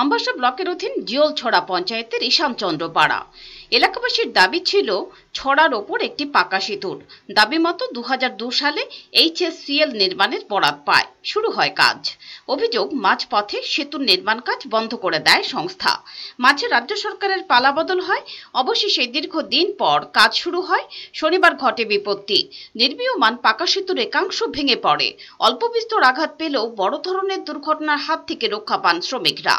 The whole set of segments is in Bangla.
আম্বাসা ব্লকের অধীন জিওলছড়া পঞ্চায়েতের চন্দ্র পাড়া এলাকাবাসীর দাবি ছিল ছড়ার ওপর একটি পাকা সেতুর দাবি মতো দু সালে এইচএসসিএল নির্মাণের বরাদ পায় শুরু হয় কাজ অভিযোগ মাঝপথে সেতুর নির্মাণ কাজ বন্ধ করে দেয় সংস্থা মাঝে রাজ্য সরকারের পালাবদল হয় অবশেষে দীর্ঘদিন পর কাজ শুরু হয় শনিবার ঘটে বিপত্তি নির্মীয়মান পাকা সেতুর একাংশ ভেঙে পড়ে অল্প বিস্তর আঘাত পেলেও বড় ধরনের দুর্ঘটনার হাত থেকে রক্ষা পান শ্রমিকরা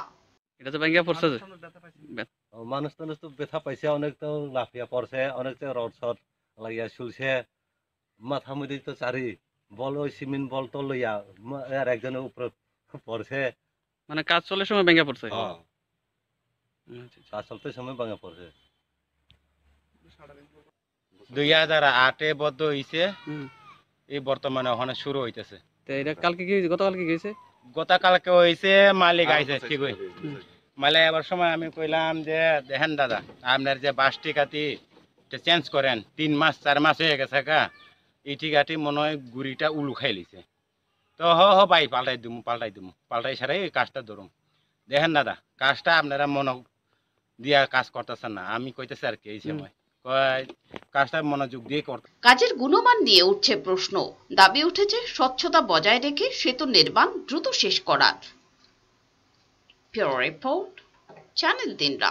এটা তো ভাঙ্গিয়া পড়ছে যে মানুষ টানুষ তো ব্যথা পাইছে অনেক তো লাফিয়া পড়ছে অনেক তো রড শট লাগিয়া শুলছে মাথা মুদি তো চারি বল ওই সিমেন্ট বল তো লইয়া আর একজনের উপরে পড়ছে মানে কাজ চলার সময় ভেঙে পড়ছে আচ্ছা, আচ্ছা। কাজ চলতে সময় ভেঙে পড়ছে দুই হাজার আটে বদ্ধ হইছে এই বর্তমানে ওখানে শুরু হইতেছে তো এটা কালকে কি গতকালকে গেছে গতকালকে হইছে মালিক হ্যাঁ, আইছে ঠিক হই মালায় এবার সময় আমি কইলাম যে দেখেন দাদা আপনার যে বাসটি টিকাতি চেঞ্জ করেন তিন মাস চার মাস হয়ে গেছে কা ইটি গাটি মনে হয় গুড়িটা উলু খাই লিছে তো হ হ ভাই পাল্টাই দিম পাল্টাই দিম পাল্টাই সারাই কাজটা ধরুন দেখেন দাদা কাজটা আপনারা মন দিয়া কাজ করতেছেন না আমি কইতেছি আর কি এই সময় কাজটা মনোযোগ দিয়ে করতে কাজের গুণমান নিয়ে উঠছে প্রশ্ন দাবি উঠেছে স্বচ্ছতা বজায় রেখে সেতু নির্মাণ দ্রুত শেষ করার pure report channel in